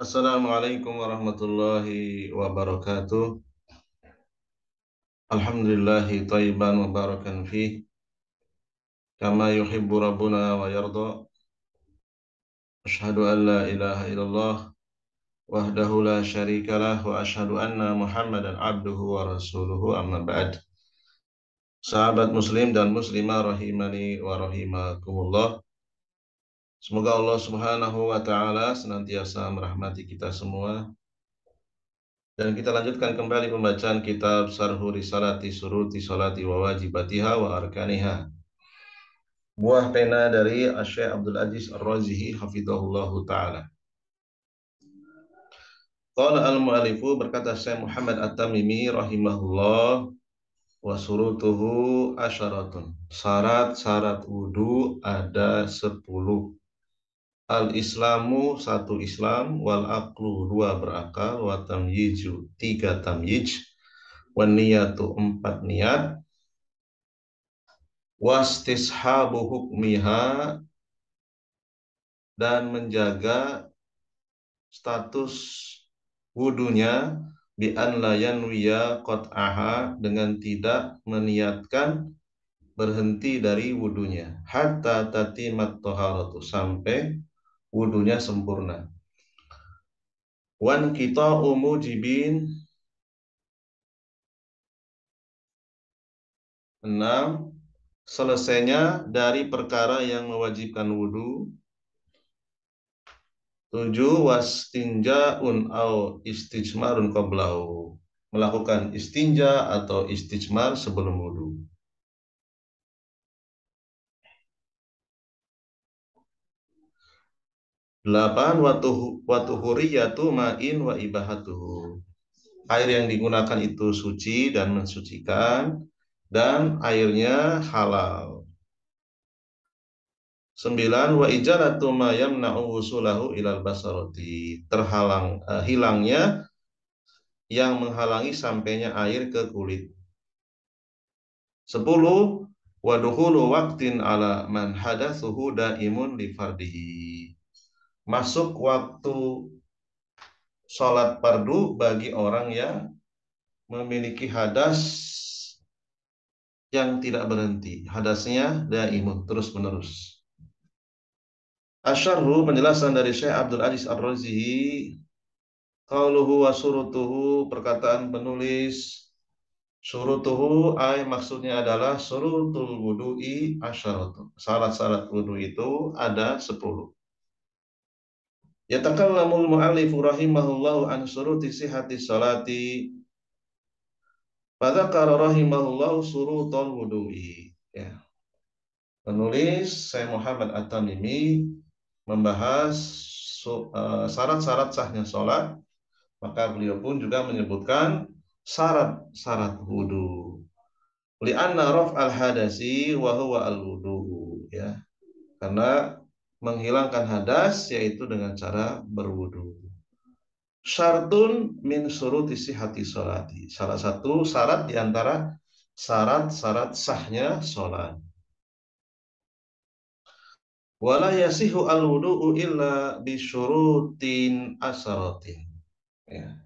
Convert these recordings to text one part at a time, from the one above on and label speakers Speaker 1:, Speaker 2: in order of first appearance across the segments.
Speaker 1: Assalamualaikum warahmatullahi wabarakatuh. Alhamdulillahi taiban wa barakan fi Kama yuhibbu rabbuna wa yarda. Ashhadu an la ilaha illallah wahdahu la syarika lah wa ashhadu anna Muhammadan abduhu wa rasuluhu amma ba'd. Sahabat muslim dan muslimah rahimani wa rahimakumullah. Semoga Allah Subhanahu wa taala senantiasa merahmati kita semua. Dan kita lanjutkan kembali pembacaan kitab Sarhu Risalati Suruti Salati wa Wajibatiha wa Arkaniha. Buah pena dari Syekh Abdul Aziz Ar-Razihi hafizahullahu taala. Qala al-mu'alifu berkata Syekh Muhammad At-Tamimi rahimahullah wa surutuhu asyaratun. Syarat-syarat wudu ada sepuluh. Al-Islamu satu Islam, wal aklu dua berakal, watam yiju tiga tamyij, wa niyatu empat niat, was tishabu hukmiha dan menjaga status wudunya bi an wia kot aha dengan tidak meniatkan berhenti dari wudunya hatta tati taharatu sampai wudhunya sempurna. Wan kita jibin enam Selesainya dari perkara yang mewajibkan wudhu. tinja un au istijmarun qoblau. Melakukan istinja atau istijmar sebelum wudhu. Delapan watuh watuhuriyatu ma'in wa ibahatuhu. Air yang digunakan itu suci dan mensucikan dan airnya halal. Sembilan wa ijaratu ma yamna'u wusulahu ilal basarati. Terhalang uh, hilangnya yang menghalangi sampainya air ke kulit. Sepuluh waduhulu waktin ala man hadatsuhu daimun li fardihi masuk waktu sholat perdu bagi orang yang memiliki hadas yang tidak berhenti. Hadasnya imut terus-menerus. Asyarhu penjelasan dari Syekh Abdul Aziz Ar-Razihi Qauluhu wa surutuhu perkataan penulis Surutuhu ay maksudnya adalah surutul wudu'i asyaratu. Salat-salat wudu itu ada sepuluh. Yatakallamu al-mu'allifu rahimahullahu an suruti sihati salati. Fadzakara rahimahullahu surutul wudu'i. Ya. Penulis saya Muhammad At-Tamimi membahas eh, syarat-syarat sahnya sholat, maka beliau pun juga menyebutkan syarat-syarat wudhu. Li'anna raf al-hadasi wa huwa al wudhu Ya. Karena menghilangkan hadas yaitu dengan cara berwudu. Syartun min suruti sihati sholati. Salah satu syarat diantara syarat-syarat sahnya sholat. Wala yasihu al wudu'u illa syurutin asaratin. Ya.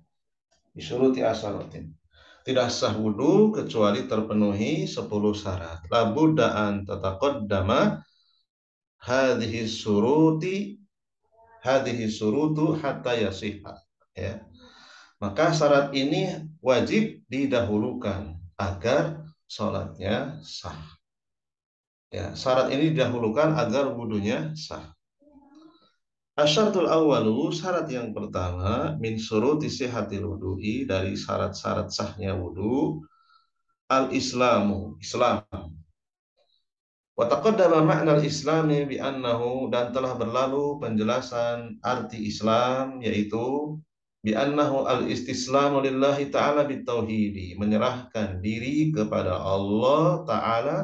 Speaker 1: syuruti asaratin. Tidak sah wudu kecuali terpenuhi 10 syarat. La budda'an tataqaddama hadhi suruti hadhi surutu hatta yasiha ya maka syarat ini wajib didahulukan agar sholatnya sah ya syarat ini didahulukan agar wudhunya sah Asyaratul awalu, syarat yang pertama, min suruti sihatil wudu'i, dari syarat-syarat sahnya wudhu al-islamu, islam, Wa makna al-islami bi annahu dan telah berlalu penjelasan arti Islam yaitu bi annahu al-istislamu lillahi ta'ala bitauhidi, menyerahkan diri kepada Allah taala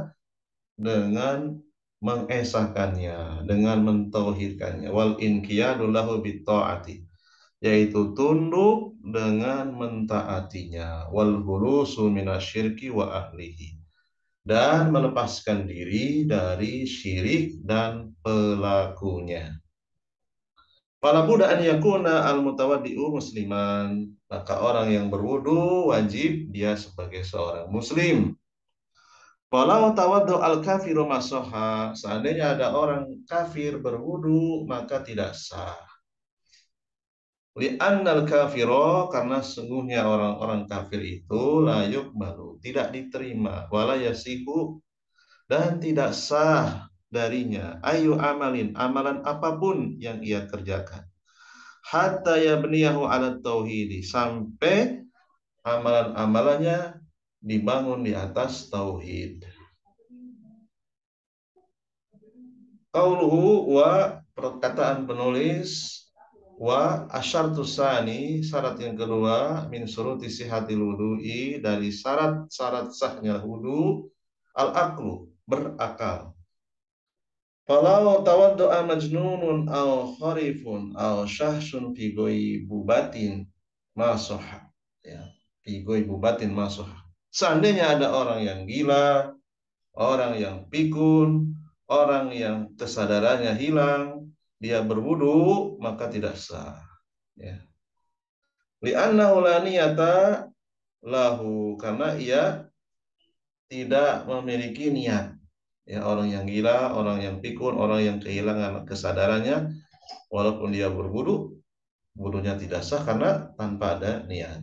Speaker 1: dengan mengesahkannya, dengan mentauhidkannya wal inqiyadu lahu bitaati yaitu tunduk dengan mentaatinya wal hulusu minasyirki wa ahlihi dan melepaskan diri dari syirik dan pelakunya. Fala buddha an yakuna al mutawaddi'u musliman. Maka orang yang berwudu wajib dia sebagai seorang muslim. Walau tawaddu al kafiru masoha, seandainya ada orang kafir berwudu maka tidak sah. Li'annal kafiro karena sungguhnya orang-orang kafir itu layuk baru tidak diterima wala yasihu dan tidak sah darinya ayu amalin amalan apapun yang ia kerjakan hatta yabniyahu ala tauhidi sampai amalan-amalannya dibangun di atas tauhid qauluhu wa perkataan penulis Wa asyartu sani syarat yang kedua min suruti sihati wudu'i dari syarat-syarat sahnya wudu al aklu berakal. Falau doa majnunun au kharifun au syahsun pigoi bubatin masuha. Ya, pigoi bubatin masuha. Seandainya ada orang yang gila, orang yang pikun, orang yang kesadarannya hilang, dia berwudu maka tidak sah ya li la lahu karena ia tidak memiliki niat ya orang yang gila orang yang pikun orang yang kehilangan kesadarannya walaupun dia berwudu wudunya tidak sah karena tanpa ada niat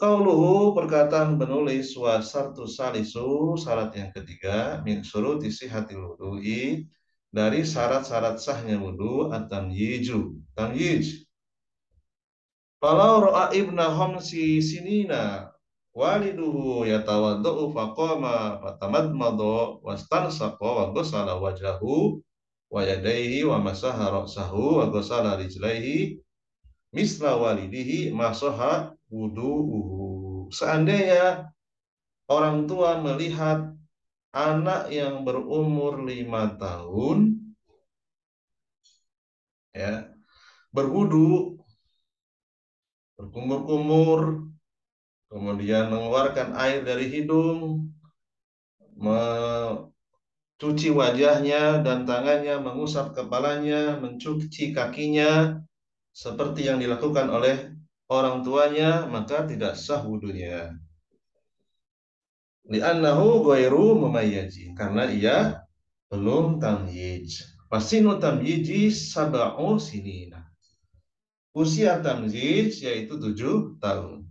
Speaker 1: Kauluhu perkataan penulis wasartu salisu syarat yang ketiga min suruti hati wudu'i dari syarat-syarat sahnya wudhu yiju tam yij Kalau ro'a ibna homsi sinina waliduhu yatawadu faqama fatamadmadu wastansaqa wa ghasala wajhahu wa yadayhi wa masaha ra'sahu wa ghasala rijlaihi misla walidihi masaha wudu'uhu. Seandainya orang tua melihat anak yang berumur lima tahun ya berwudu berkumur-kumur kemudian mengeluarkan air dari hidung mencuci wajahnya dan tangannya mengusap kepalanya mencuci kakinya seperti yang dilakukan oleh orang tuanya maka tidak sah wudhunya li'annahu ghairu mumayyizin karena ia belum tamyiz wasinu tamyiji sab'u sinina usia tamyiz yaitu tujuh tahun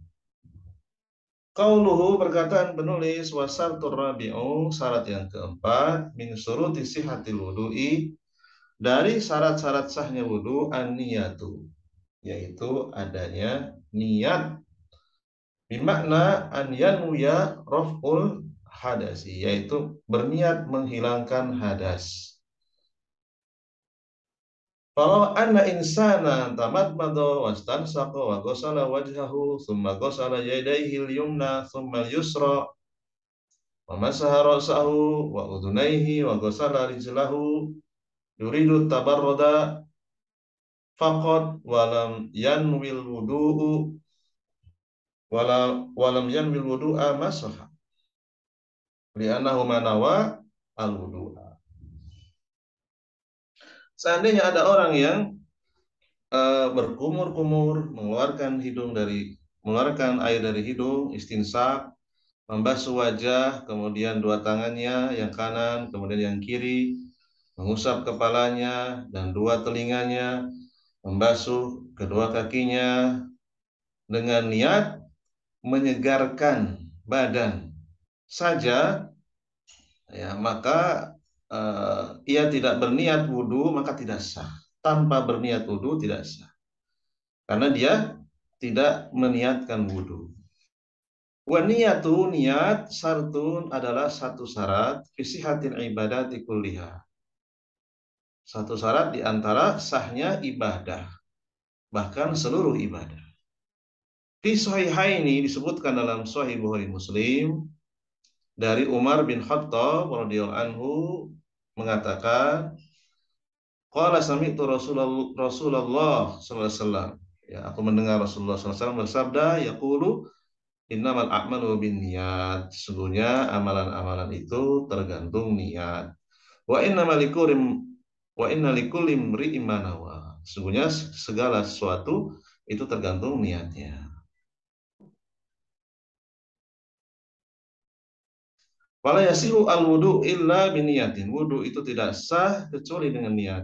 Speaker 1: Kauluhu perkataan penulis wasar rabi'u syarat yang keempat min isi hati wudu'i dari syarat-syarat sahnya wudu an niyatu yaitu adanya niat Bimakna an yanuya raf'ul hadasi, yaitu berniat menghilangkan hadas. Kalau anna insana tamadmado wastansaqo wa ghasala wajhahu thumma ghasala yadayhi al-yumna thumma al-yusra wa masaha ra'sahu wa udunaihi wa ghasala rijlahu yuridu tabarruda faqad walam yanwil wudu'u wala walam yanwil wudu'a masaha li'annahu manawa al wudu'a seandainya ada orang yang uh, berkumur-kumur mengeluarkan hidung dari mengeluarkan air dari hidung istinsak membasuh wajah kemudian dua tangannya yang kanan kemudian yang kiri mengusap kepalanya dan dua telinganya membasuh kedua kakinya dengan niat menyegarkan badan saja ya maka uh, ia tidak berniat wudhu maka tidak sah tanpa berniat wudhu tidak sah karena dia tidak meniatkan wudhu Waniyatu niat sartun adalah satu syarat ibadah ibadat kuliah. Satu syarat di antara sahnya ibadah. Bahkan seluruh ibadah. Di ini disebutkan dalam Sahih Bukhari Muslim dari Umar bin Khattab radhiyallahu anhu mengatakan Qala sami'tu Rasulullah Rasulullah sallallahu alaihi wasallam. Ya, aku mendengar Rasulullah SAW bersabda, yaqulu innamal a'malu niat. Sesungguhnya amalan-amalan itu tergantung niat. Wa innamal likurim wa inna likulli imri'in Sesungguhnya segala sesuatu itu tergantung niatnya. Wala yasihu al-wudu illa biniyatin. Wudu itu tidak sah kecuali dengan niat.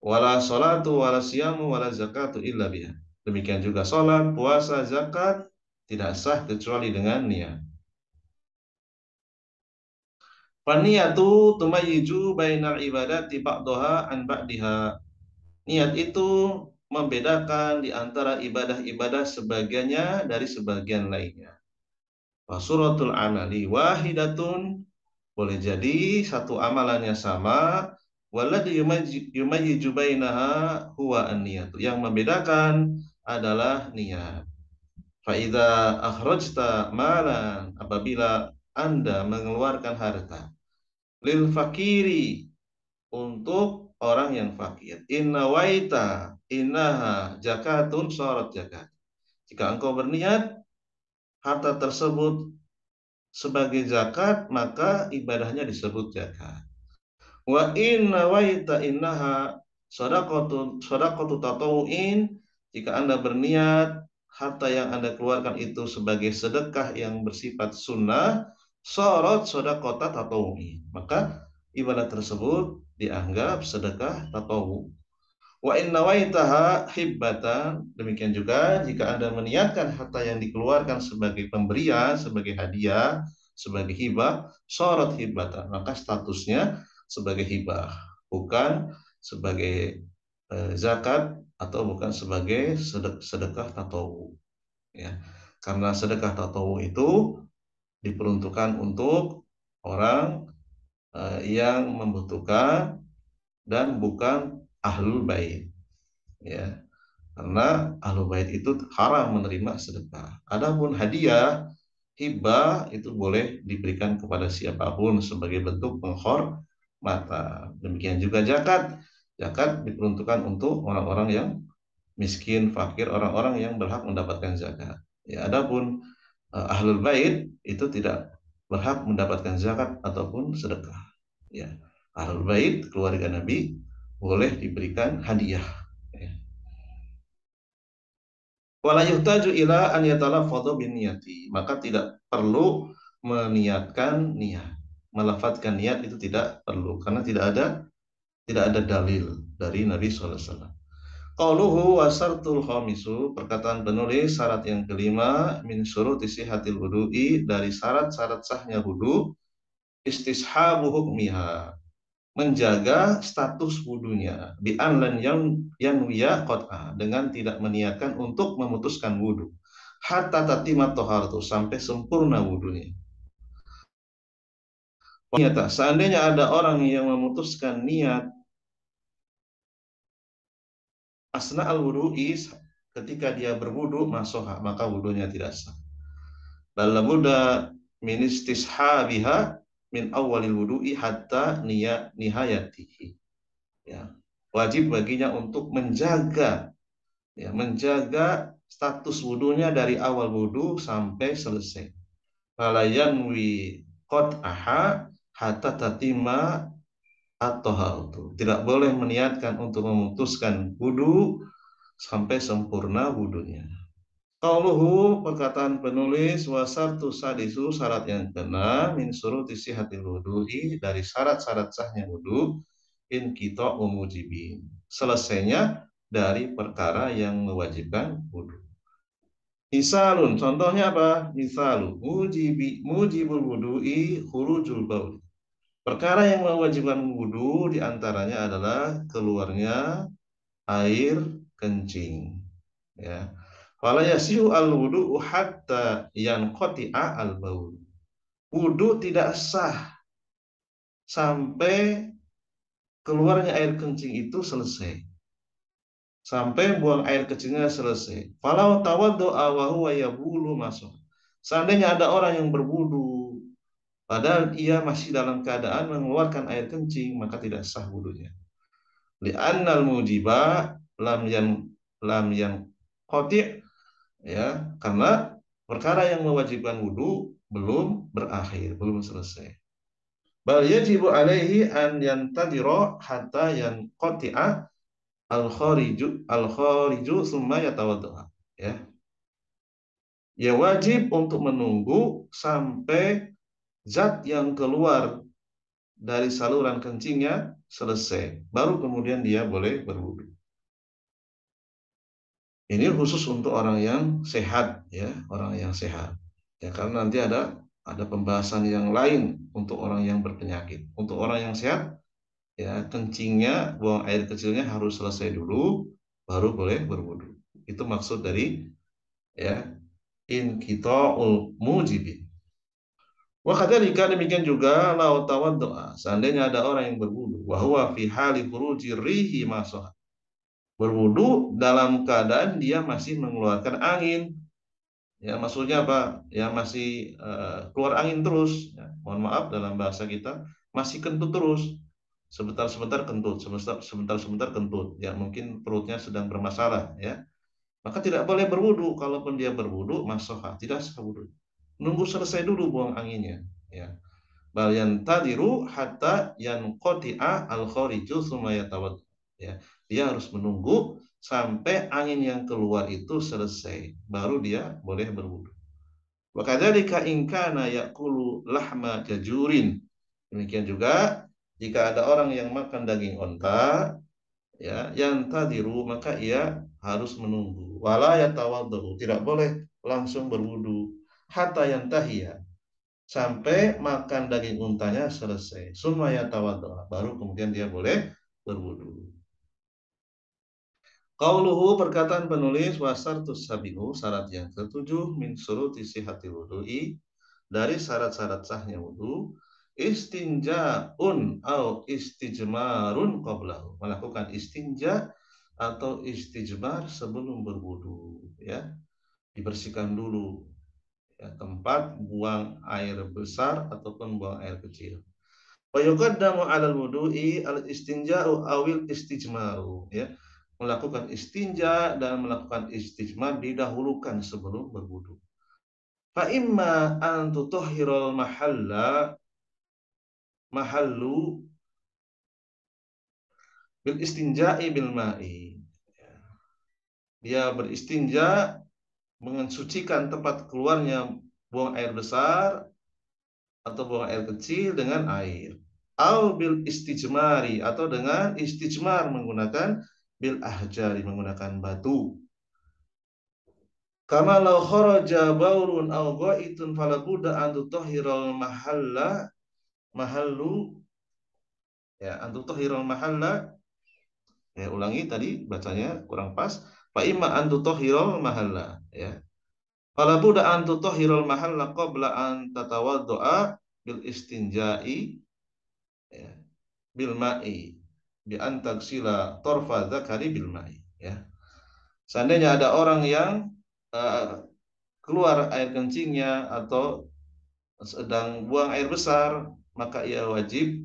Speaker 1: Wala salatu wala siyamu wala zakatu illa biha. Demikian juga salat, puasa, zakat tidak sah kecuali dengan niat. Paniyatu tumayyiju bainal ibadati ba'daha an ba'diha. Niat itu membedakan di antara ibadah-ibadah sebagiannya dari sebagian lainnya suratul anali wahidatun boleh jadi satu amalannya sama waladhi yumayyizu bainaha huwa niyatu yang membedakan adalah niat faida akhrajta malan apabila anda mengeluarkan harta lil fakiri untuk orang yang fakir. Inna waita innaha jakatun sorot jakat. Jika engkau berniat harta tersebut sebagai zakat, maka ibadahnya disebut zakat. Wa inna waita innaha sadaqatu tatawu'in jika Anda berniat harta yang Anda keluarkan itu sebagai sedekah yang bersifat sunnah, sorot sodakota tatawu'in. Maka ibadah tersebut dianggap sedekah tatawu. Wa inna waitaha hibbatan. Demikian juga jika Anda meniatkan harta yang dikeluarkan sebagai pemberian, sebagai hadiah, sebagai hibah, sorot hibatan. Maka statusnya sebagai hibah, bukan sebagai eh, zakat atau bukan sebagai sedekah tatawu. Ya. Karena sedekah tatawu itu diperuntukkan untuk orang eh, yang membutuhkan dan bukan ahlul bait ya karena ahlul bait itu haram menerima sedekah adapun hadiah hibah itu boleh diberikan kepada siapapun sebagai bentuk mata. demikian juga zakat zakat diperuntukkan untuk orang-orang yang miskin fakir orang-orang yang berhak mendapatkan zakat ya adapun eh, ahlul bait itu tidak berhak mendapatkan zakat ataupun sedekah ya ahlul bait keluarga nabi boleh diberikan hadiah. Ya. Wala yuhtaju ila an yatalafadhu bin niyati. Maka tidak perlu meniatkan niat. Melafatkan niat itu tidak perlu karena tidak ada tidak ada dalil dari Nabi sallallahu alaihi wasallam. Qauluhu wasartul khamisu perkataan penulis syarat yang kelima min syuruti sihatil wudu'i dari syarat-syarat sahnya wudu istishabu hukmiha menjaga status wudhunya anlan yang yang wia kota dengan tidak meniatkan untuk memutuskan wudhu hatta tatimat tohartu sampai sempurna wudhunya nyata seandainya ada orang yang memutuskan niat asna al is ketika dia berwudhu masoha maka wudhunya tidak sah balabuda ministishabiha min awalil wudu'i hatta niya nihayatihi. Ya, wajib baginya untuk menjaga ya, menjaga status wudhunya dari awal wudhu sampai selesai. Falayanwi aha hatta tatima atau hal Tidak boleh meniatkan untuk memutuskan wudhu sampai sempurna wudhunya. Kauluhu perkataan penulis wasartu sadisu syarat yang kena min tisi hati wudu'i dari syarat-syarat sahnya wudhu in kita umujibin. Selesainya dari perkara yang mewajibkan wudu. Misalun, contohnya apa? Misalu, mujibi, mujibul wudu'i hurujul bauli. Perkara yang mewajibkan wudhu diantaranya adalah keluarnya air kencing. Ya. Fala yasihu al wudu hatta yanqati'a al baul. Wudu tidak sah sampai keluarnya air kencing itu selesai. Sampai buang air kecilnya selesai. Falau tawaddu'a wa huwa yabulu masuk. Seandainya ada orang yang berwudu padahal ia masih dalam keadaan mengeluarkan air kencing, maka tidak sah wudunya. Li'annal mujiba lam yan lam yan qati' ya karena perkara yang mewajibkan wudhu belum berakhir belum selesai bal yajibu alaihi an yantadiro hatta kotia al khariju al khariju summa yatawadha ya ya wajib untuk menunggu sampai zat yang keluar dari saluran kencingnya selesai baru kemudian dia boleh berwudhu. Ini khusus untuk orang yang sehat ya, orang yang sehat. Ya karena nanti ada ada pembahasan yang lain untuk orang yang berpenyakit. Untuk orang yang sehat ya kencingnya buang air kecilnya harus selesai dulu baru boleh berwudu. Itu maksud dari ya in kitaul mujibin. Wa kadzalika demikian juga la doa. Seandainya ada orang yang berwudu wa huwa fi hali khuruji rihi berwudu dalam keadaan dia masih mengeluarkan angin. Ya, maksudnya apa? Ya masih uh, keluar angin terus. Ya, mohon maaf dalam bahasa kita masih kentut terus. Sebentar-sebentar kentut, sebentar-sebentar kentut. Ya, mungkin perutnya sedang bermasalah, ya. Maka tidak boleh berwudu. Kalaupun dia berwudu, masoha, tidak sah wudu. Nunggu selesai dulu buang anginnya, ya. Bal ruh, hatta yanqati'a al-khariju tsumma yatawadda. Ya dia harus menunggu sampai angin yang keluar itu selesai, baru dia boleh berwudu. Wa kadzalika in kana yaqulu lahma jajurin. Demikian juga jika ada orang yang makan daging onta, ya, yang tadiru maka ia harus menunggu. Wala yatawaddu, tidak boleh langsung berwudu hatta yantahiya sampai makan daging untanya selesai. Summa yatawaddu, baru kemudian dia boleh berwudu. Kauluhu perkataan penulis wasartus sabihu syarat yang ketujuh min surut isi hati wudhu'i dari syarat-syarat sahnya wudhu istinja'un au istijmarun qablahu melakukan istinja atau istijmar sebelum berwudhu ya dibersihkan dulu ya, tempat buang air besar ataupun buang air kecil wa yuqaddamu 'alal wudhu'i al istinja'u awil istijmaru ya melakukan istinja dan melakukan istijmar didahulukan sebelum berwudu. Fa imma an tutahhiral mahalla mahallu bil istinja'i bil ma'i. Dia beristinja mensucikan tempat keluarnya buang air besar atau buang air kecil dengan air. Au bil istijmari atau dengan istijmar menggunakan bil ahjari menggunakan batu. Kama law kharaja baurun aw ghaitun falabuda an tutahhiral mahalla mahallu ya an tutahhiral mahalla ya ulangi tadi bacanya kurang pas fa imma an tutahhiral mahalla ya falabuda an tutahhiral mahalla qabla an tatawaddoa bil istinja'i ya bil ma'i bi antaksila torfa zakari bil ma'i ya. Seandainya ada orang yang uh, keluar air kencingnya atau sedang buang air besar, maka ia wajib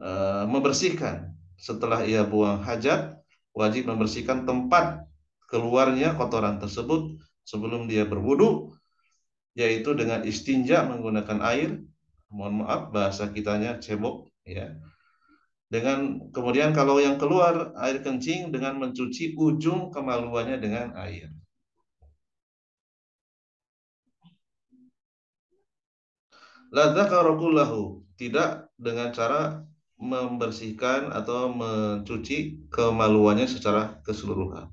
Speaker 1: uh, membersihkan. Setelah ia buang hajat, wajib membersihkan tempat keluarnya kotoran tersebut sebelum dia berwudu yaitu dengan istinja menggunakan air. Mohon maaf bahasa kitanya cebok ya dengan kemudian kalau yang keluar air kencing dengan mencuci ujung kemaluannya dengan air. Ladzakarokulahu tidak dengan cara membersihkan atau mencuci kemaluannya secara keseluruhan.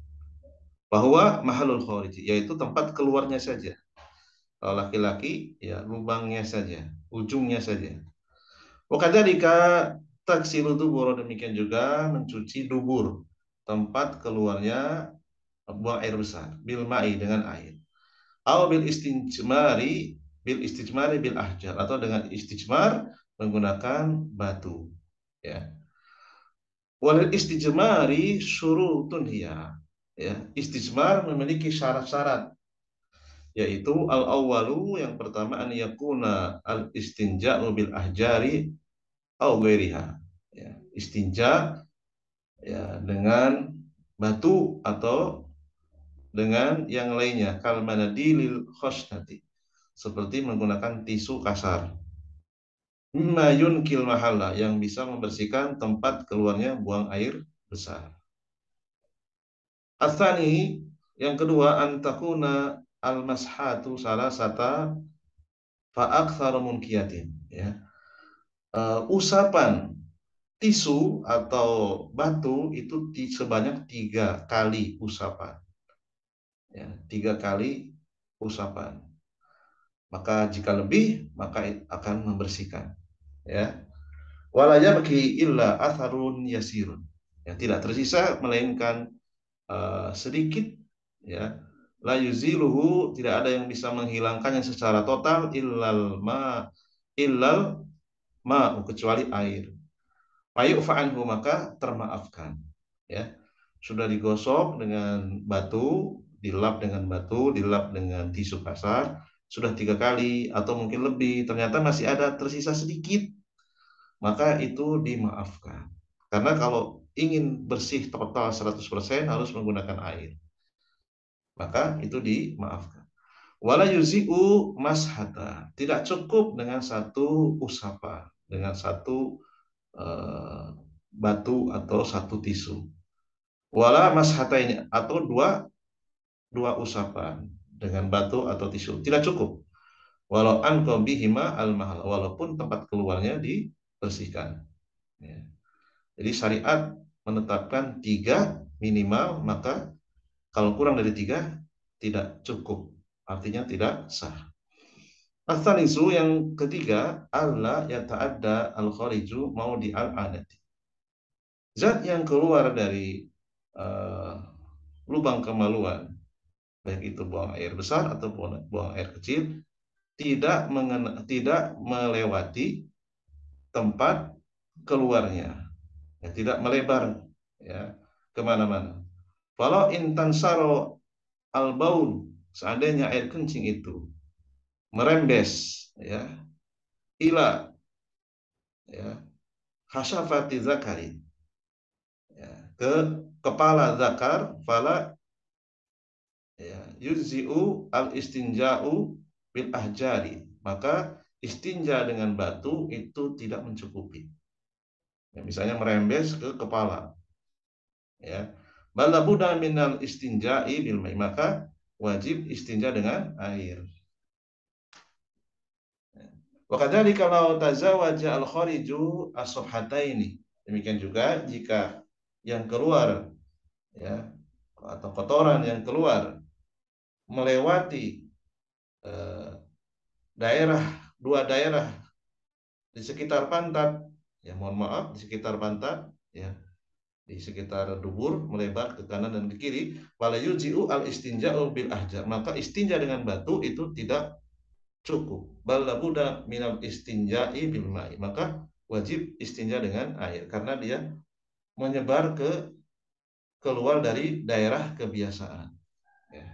Speaker 1: Bahwa mahalul khariji yaitu tempat keluarnya saja. Kalau laki-laki ya lubangnya saja, ujungnya saja. Wakadzalika tu dubur demikian juga mencuci dubur tempat keluarnya buang air besar bil ma'i dengan air. atau bil istijmari bil istijmari bil ahjar atau dengan istijmar menggunakan batu. Ya. wal istijmari syurutun hiya. Ya, istijmar memiliki syarat-syarat yaitu al awalu yang pertama an yakuna al istinja bil ahjari au gairiha ya istinja ya dengan batu atau dengan yang lainnya kalmana dilil khosnati seperti menggunakan tisu kasar Mayun kilmahala yang bisa membersihkan tempat keluarnya buang air besar asani yang kedua antakuna almashatu salah sata faak aktsara munkiyatin ya uh, usapan tisu atau batu itu sebanyak tiga kali usapan. Ya, tiga kali usapan. Maka jika lebih, maka akan membersihkan. Ya. Walaya bagi illa atharun yasirun. Ya, tidak tersisa melainkan uh, sedikit ya la yuziluhu tidak ada yang bisa menghilangkannya secara total illal ma illal ma'u kecuali air. Payu faanhu maka termaafkan. Ya. Sudah digosok dengan batu, dilap dengan batu, dilap dengan tisu kasar, sudah tiga kali atau mungkin lebih, ternyata masih ada tersisa sedikit, maka itu dimaafkan. Karena kalau ingin bersih total 100% harus menggunakan air. Maka itu dimaafkan. Wala yuzi'u mashata. Tidak cukup dengan satu usapan dengan satu eh, batu atau satu tisu. Wala mas hatainya atau dua dua usapan dengan batu atau tisu tidak cukup. Walau an bihima al mahal walaupun tempat keluarnya dibersihkan. Ya. Jadi syariat menetapkan tiga minimal maka kalau kurang dari tiga tidak cukup artinya tidak sah. Asalisu yang ketiga, Allah ada al-khariju mau di al-adati. Zat yang keluar dari uh, lubang kemaluan, baik itu buang air besar atau buang, buang air kecil, tidak mengena, tidak melewati tempat keluarnya, ya, tidak melebar ya kemana-mana. Kalau intansaro al-baun, seandainya air kencing itu merembes ya ila ya khasafati zakari ya, ke kepala zakar fala ya, yuzi'u al istinja'u bil ahjari maka istinja dengan batu itu tidak mencukupi ya, misalnya merembes ke kepala ya balabuda minal istinja'i bil maka wajib istinja dengan air Wakadari kalau tazawaja al khariju ini. Demikian juga jika yang keluar ya atau kotoran yang keluar melewati eh, daerah dua daerah di sekitar pantat ya mohon maaf di sekitar pantat ya di sekitar dubur melebar ke kanan dan ke kiri wala yuji'u al istinja'u bil ahjar maka istinja dengan batu itu tidak cukup balabuda minal istinjai bilmai maka wajib istinja dengan air karena dia menyebar ke keluar dari daerah kebiasaan ya.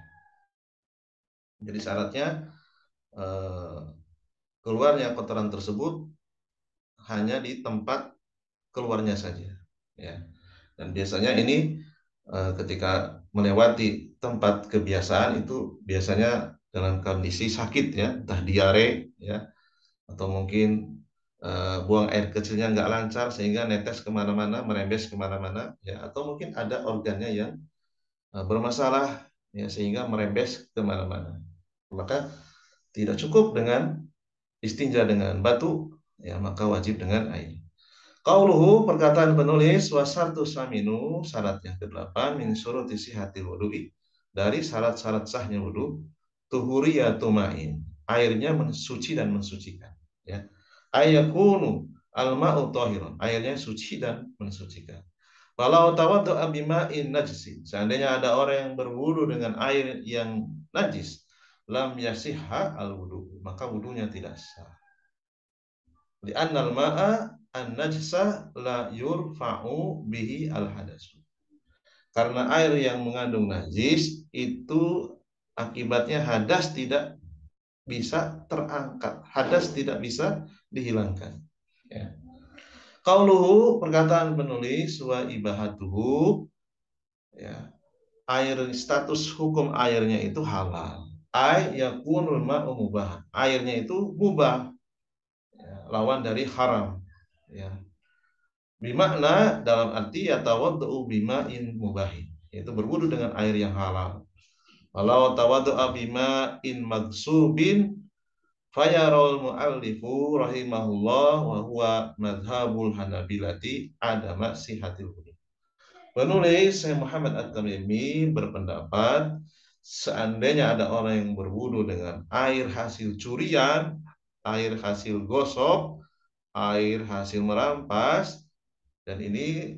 Speaker 1: jadi syaratnya eh, keluarnya kotoran tersebut hanya di tempat keluarnya saja ya dan biasanya ini eh, ketika melewati tempat kebiasaan itu biasanya dalam kondisi sakit ya, entah diare ya, atau mungkin uh, buang air kecilnya nggak lancar sehingga netes kemana-mana, merembes kemana-mana ya, atau mungkin ada organnya yang uh, bermasalah ya sehingga merembes kemana-mana. Maka tidak cukup dengan istinja dengan batu ya maka wajib dengan air. Kauluhu perkataan penulis wasartu saminu syarat yang ke-8 min syuruti sihatil wudu'i dari syarat-syarat sahnya wudhu tuhuriya tumain. Airnya mensuci dan mensucikan. Ya. Ayakunu al tahirun. Airnya suci dan mensucikan. Walau tawaddu abima'in Najis, Seandainya ada orang yang berwudu dengan air yang najis, lam yasihha al-wudu. Maka wudunya tidak sah. Di annal ma'a an-najsa la yurfa'u bihi al-hadasu. Karena air yang mengandung najis itu Akibatnya hadas tidak bisa terangkat, hadas tidak bisa dihilangkan. Ya. Kauluhu perkataan penulis wa ibahatuhu ya. Air status hukum airnya itu halal. Air yakunul ma'u mubah. Airnya itu mubah. Ya, lawan dari haram. Ya. Bimakna dalam arti yatawaddu bima in mubahin. itu berwudu dengan air yang halal. Walau tawadu abima in magsubin fayarul mu'allifu rahimahullah wa huwa madhabul hanabilati ada maksihatil huni. Penulis Syekh Muhammad At-Tamimi berpendapat seandainya ada orang yang berwudu dengan air hasil curian, air hasil gosok, air hasil merampas, dan ini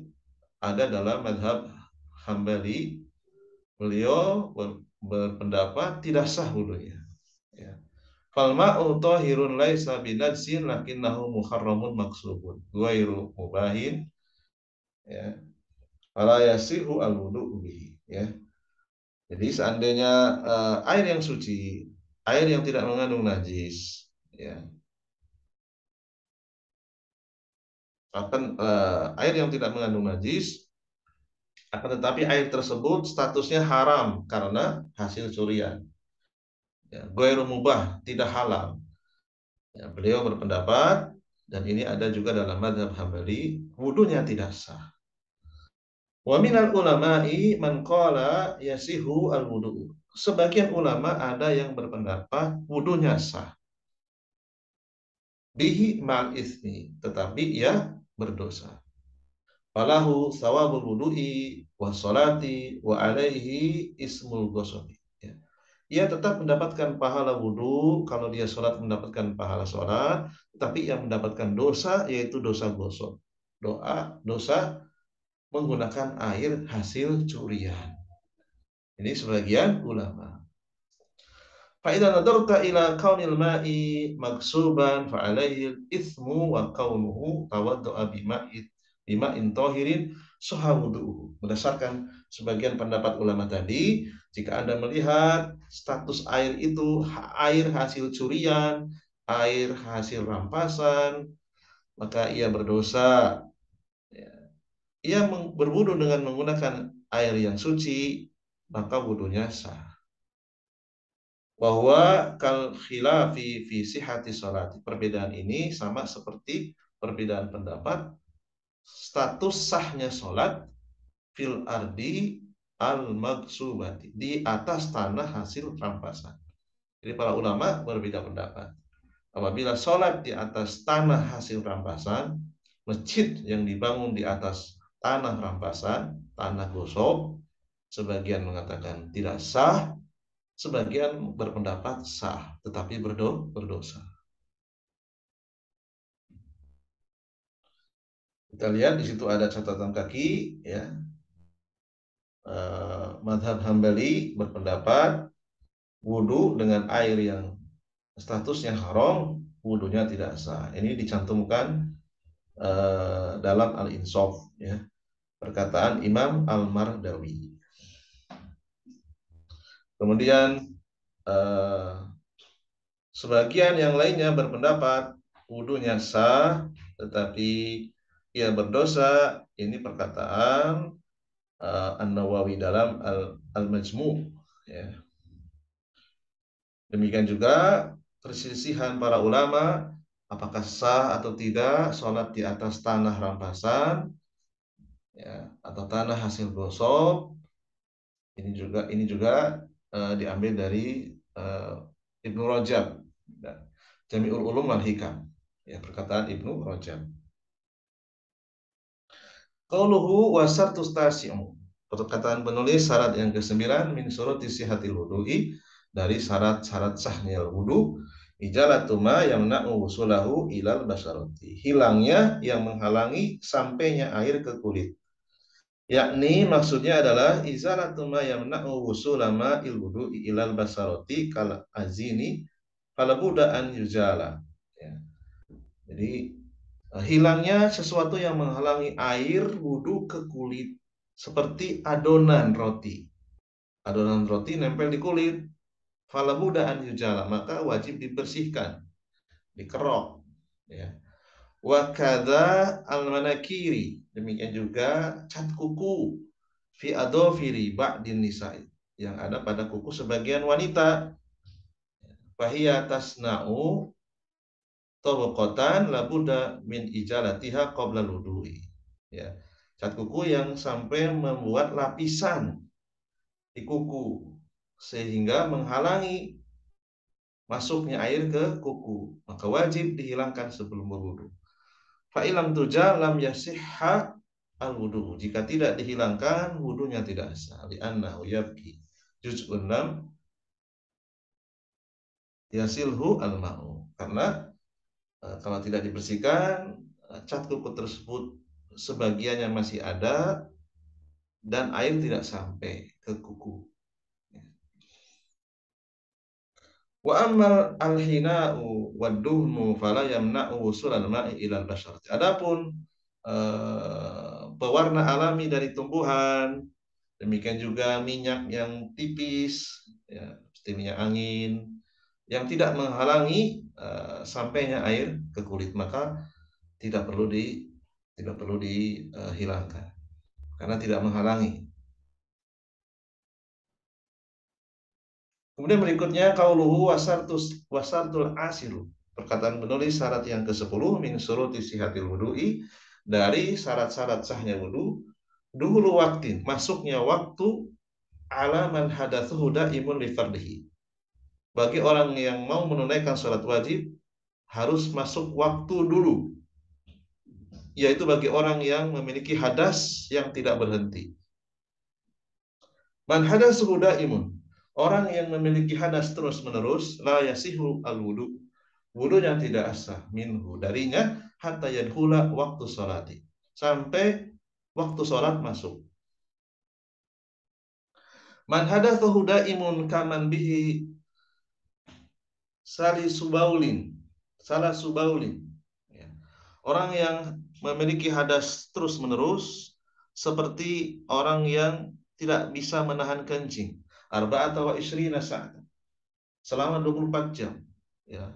Speaker 1: ada dalam madhab Hambali, beliau berpendapat tidak sah wudhunya. Ya. Falma'u tahirun laisa binajsin lakinnahu muharramun maksubun ghairu mubahin ya. Fala yasihu al-wudu bihi ya. Jadi seandainya uh, air yang suci, air yang tidak mengandung najis ya. Akan uh, air yang tidak mengandung najis akan tetapi air tersebut statusnya haram karena hasil curian. Ya, goyru mubah, tidak halal. Ya, beliau berpendapat, dan ini ada juga dalam madhab hambali, wudhunya tidak sah. Wa minal ulama'i man qala yasihu al wudhu. Sebagian ulama ada yang berpendapat wudhunya sah. Bihi ma'al ismi, tetapi ia berdosa falahu sawabul wudu'i wa salati wa alaihi ismul ghusli. Ya. Ia tetap mendapatkan pahala wudhu kalau dia sholat mendapatkan pahala sholat, tapi yang mendapatkan dosa yaitu dosa gosok. Doa dosa menggunakan air hasil curian. Ini sebagian ulama. Fa'idha nadarta ila kaunil ma'i maksuban fa'alayhi ismu wa kaunuhu tawaddu'a bima'i lima intohirin sohawuduhu. Berdasarkan sebagian pendapat ulama tadi, jika Anda melihat status air itu air hasil curian, air hasil rampasan, maka ia berdosa. Ya. Ia berwudu dengan menggunakan air yang suci, maka wudunya sah. Bahwa kal khilafi fi sihati salati. Perbedaan ini sama seperti perbedaan pendapat status sahnya sholat fil ardi al maksubati di atas tanah hasil rampasan. Jadi para ulama berbeda pendapat. Apabila sholat di atas tanah hasil rampasan, masjid yang dibangun di atas tanah rampasan, tanah gosok, sebagian mengatakan tidak sah, sebagian berpendapat sah, tetapi berdo berdosa. Kita lihat di situ ada catatan kaki, ya. Uh, Madhab Hambali berpendapat wudhu dengan air yang statusnya haram, wudhunya tidak sah. Ini dicantumkan uh, dalam Al-Insaf, ya. Perkataan Imam Al-Mardawi. Kemudian uh, sebagian yang lainnya berpendapat wudhunya sah, tetapi ia berdosa ini perkataan uh, eh, An Nawawi dalam Al, Al Majmu ya. demikian juga perselisihan para ulama apakah sah atau tidak sholat di atas tanah rampasan ya, atau tanah hasil gosok ini juga ini juga uh, diambil dari uh, Ibnu Rajab nah, Jami'ul Ulum wal Hikam ya perkataan Ibnu Rajab Qauluhu wa syartu Perkataan penulis syarat yang ke-9 min surut hati wudu'i dari syarat-syarat sahnya wudu ijalatu ma yamna'u wusulahu ilal basharati. Hilangnya yang menghalangi sampainya air ke kulit. Yakni maksudnya adalah izalatu ma yamna'u wusulama il wudu'i ilal basharati kal azini kala an yuzala. Ya. Jadi Eh, hilangnya sesuatu yang menghalangi air wudhu ke kulit seperti adonan roti adonan roti nempel di kulit falabuda an yujala maka wajib dibersihkan dikerok ya wakada manakiri demikian juga cat kuku fi adofiri ba'din nisa'i yang ada pada kuku sebagian wanita fahiya tasna'u tobokotan labuda min ijalatiha qabla ludui. Ya. Cat kuku yang sampai membuat lapisan di kuku sehingga menghalangi masuknya air ke kuku, maka wajib dihilangkan sebelum berwudu.
Speaker 2: Fa'ilam tuja
Speaker 1: lam yasihha al wudu. Jika tidak dihilangkan, wudunya tidak sah. anna yabki. Juz 6 yasilhu al ma'u. Karena Eh, kalau tidak dibersihkan eh, cat kuku tersebut sebagian yang masih ada dan air tidak sampai ke kuku. Ya. Wa amal al-hina'u wad-duhnu fala yamna'u wusulal ma'i ilal bashar. Adapun eh, pewarna alami dari tumbuhan, demikian juga minyak yang tipis, ya, seperti minyak angin, yang tidak menghalangi Eh, sampainya air ke kulit maka tidak perlu di tidak perlu dihilangkan eh, karena tidak menghalangi. Kemudian berikutnya kauluhu wasartus wasartul asiru. Perkataan penulis syarat yang ke-10 min suruti sihatil wudu'i dari syarat-syarat sahnya wudu dulu waktu masuknya waktu alaman man hadatsuhu daimun li bagi orang yang mau menunaikan sholat wajib harus masuk waktu dulu yaitu bagi orang yang memiliki hadas yang tidak berhenti man hadasuhu imun orang yang memiliki hadas terus menerus la yasihu al wudu yang tidak asah minhu darinya hatta yadkhula waktu sholati sampai waktu sholat masuk man hadatsahu imun kaman bihi sali subaulin, salah subaulin. Ya. Orang yang memiliki hadas terus menerus seperti orang yang tidak bisa menahan kencing. arba atau isrina sa'at. Selama 24 jam. Ya.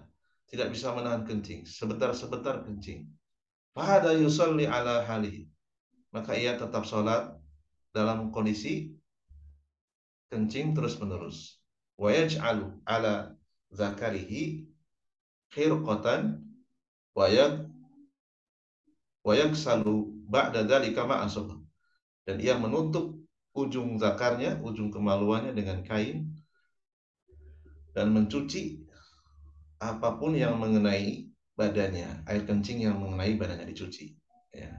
Speaker 1: Tidak bisa menahan kencing. Sebentar-sebentar kencing. Fahada yusalli ala halih, Maka ia tetap sholat dalam kondisi kencing terus menerus. Wajah alu ala zakarihi khirqatan wayak wayak salu ba'da dzalika ma'asubah. Dan ia menutup ujung zakarnya, ujung kemaluannya dengan kain dan mencuci apapun yang mengenai badannya, air kencing yang mengenai badannya dicuci. Ya.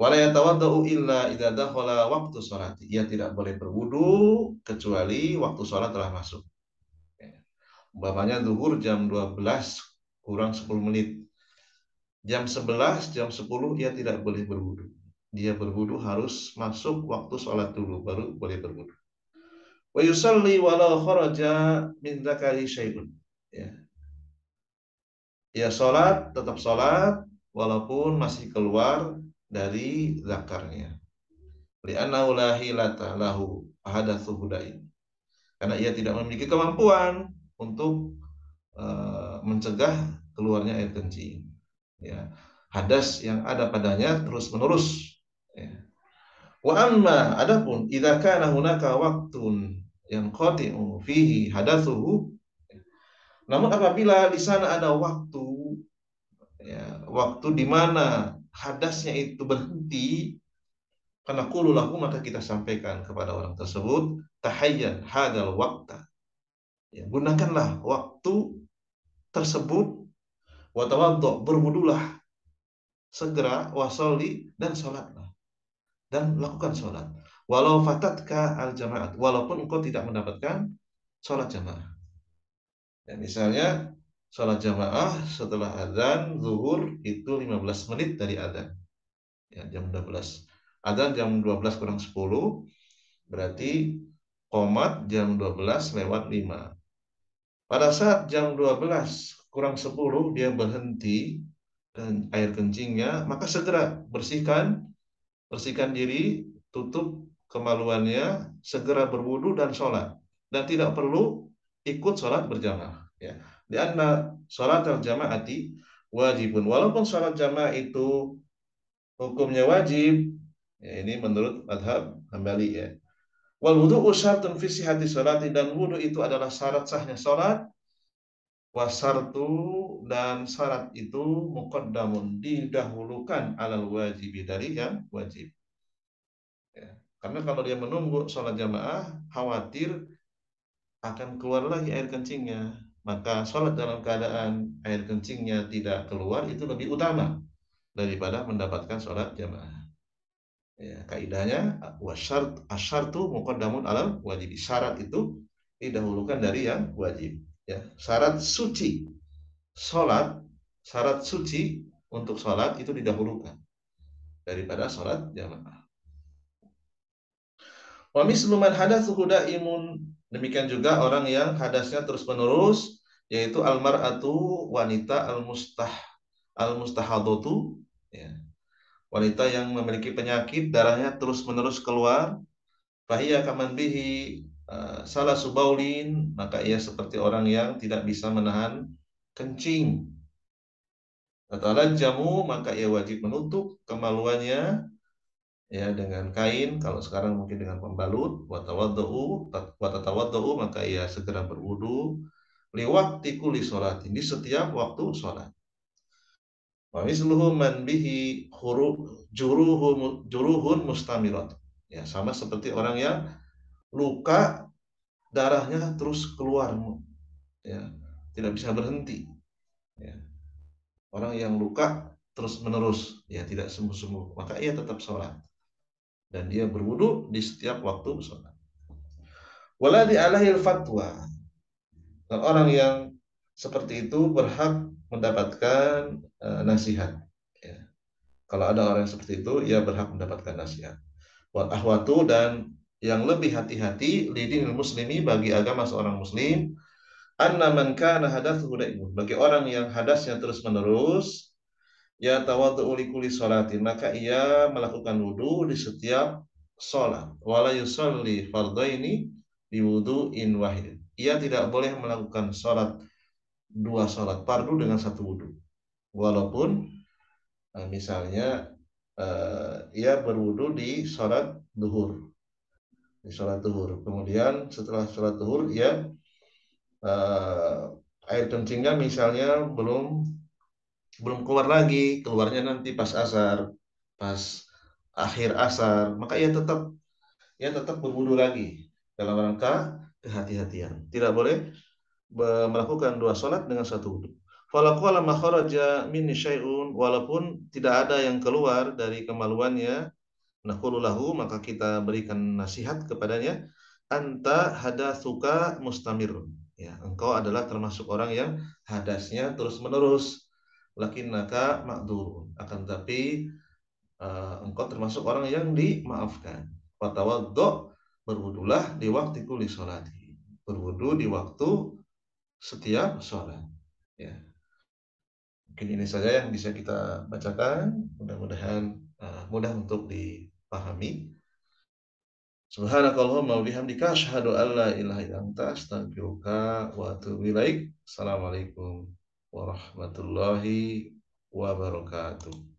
Speaker 1: yatawaddau illa idza dakhala waqtu sholati. Ia tidak boleh berwudu kecuali waktu sholat telah masuk bapaknya duhur jam 12 kurang 10 menit. Jam 11, jam 10 dia tidak boleh berwudu. Dia berwudu harus masuk waktu sholat dulu baru boleh berwudu. Wa yusalli walau kharaja min zakari syai'un. Ya. Ya sholat, tetap sholat, walaupun masih keluar dari zakarnya. Lianna la hilata lahu ahadatsu hudai. Karena ia tidak memiliki kemampuan untuk e, mencegah keluarnya air kencing. Ya. Hadas yang ada padanya terus menerus. Ya. Wa amma adapun idza kana hunaka yang qati'u fihi hadatsuhu ya. namun apabila di sana ada waktu ya, waktu di mana hadasnya itu berhenti karena kululahu maka kita sampaikan kepada orang tersebut tahayyan hadal wakta Ya, gunakanlah waktu tersebut watawaddo berwudulah segera wasoli dan sholatlah dan lakukan sholat walau fatatka al jamaat walaupun engkau tidak mendapatkan sholat jamaah ya, misalnya sholat jamaah setelah adzan zuhur itu 15 menit dari adzan ya, jam 12 adzan jam 12 kurang 10 berarti komat jam 12 lewat 5 pada saat jam 12 kurang 10 dia berhenti dan air kencingnya, maka segera bersihkan bersihkan diri, tutup kemaluannya, segera berwudu dan sholat. Dan tidak perlu ikut sholat berjamaah. Ya. Di anda sholat al wajib pun Walaupun sholat jamaah itu hukumnya wajib, ya ini menurut madhab hambali ya. Wal wudu usyartun fi sihhati sholati dan wudu itu adalah syarat sahnya sholat. Wasartu dan syarat itu muqaddamun didahulukan alal wajibi dari yang wajib. Ya. Karena kalau dia menunggu sholat jamaah, khawatir akan keluar lagi air kencingnya. Maka sholat dalam keadaan air kencingnya tidak keluar itu lebih utama daripada mendapatkan sholat jamaah ya, kaidahnya wasyart asyartu muqaddamun alam wajib syarat itu didahulukan dari yang wajib ya syarat suci salat syarat suci untuk salat itu didahulukan daripada salat jamaah wa mislu man hadatsuhu daimun demikian juga orang yang hadasnya terus menerus yaitu almaratu wanita almustah almustahadatu ya wanita yang memiliki penyakit darahnya terus menerus keluar fahiya kaman bihi eh, salah subaulin maka ia seperti orang yang tidak bisa menahan kencing tatalan jamu maka ia wajib menutup kemaluannya ya dengan kain kalau sekarang mungkin dengan pembalut watawaddu watatawaddu maka ia segera berwudu liwakti li sholatin di setiap waktu sholat Wa misluhu man bihi juruhun mustamirat. Ya, sama seperti orang yang luka darahnya terus keluar. Ya, tidak bisa berhenti. Ya. Orang yang luka terus menerus, ya tidak sembuh-sembuh, maka ia tetap sholat dan dia berwudu di setiap waktu sholat. Wala di alahil fatwa. Dan orang yang seperti itu berhak mendapatkan uh, nasihat. Ya. Kalau ada orang seperti itu, ia berhak mendapatkan nasihat. Wal ahwatu dan yang lebih hati-hati lidin muslimi bagi agama seorang muslim anna man kana hadatsuhu daimun bagi orang yang hadasnya terus menerus ya tawaddu li kulli salatin maka ia melakukan wudu di setiap salat wala yusalli fardhaini bi in wahid ia tidak boleh melakukan salat dua sholat fardu dengan satu wudhu. Walaupun eh, misalnya uh, ia berwudhu di sholat duhur. Di sholat duhur. Kemudian setelah sholat duhur ia eh, air kencingnya misalnya belum belum keluar lagi, keluarnya nanti pas asar, pas akhir asar, maka ia tetap ia tetap berwudhu lagi dalam rangka kehati-hatian. Tidak boleh melakukan dua sholat dengan satu wudhu. Falakuala makharaja min syai'un walaupun tidak ada yang keluar dari kemaluannya nakululahu maka kita berikan nasihat kepadanya anta hadasuka mustamir ya engkau adalah termasuk orang yang hadasnya terus menerus lakinnaka ma'dur akan tapi uh, engkau termasuk orang yang dimaafkan fatawaddo berwudulah di waktu kulis sholati berwudu di waktu setiap sholat. Ya. Mungkin ini saja yang bisa kita bacakan. Mudah-mudahan uh, mudah untuk dipahami. Subhanakallahumma wabihamdika asyhadu an la ilaha illa anta astaghfiruka wa atubu ilaik. Assalamualaikum warahmatullahi wabarakatuh.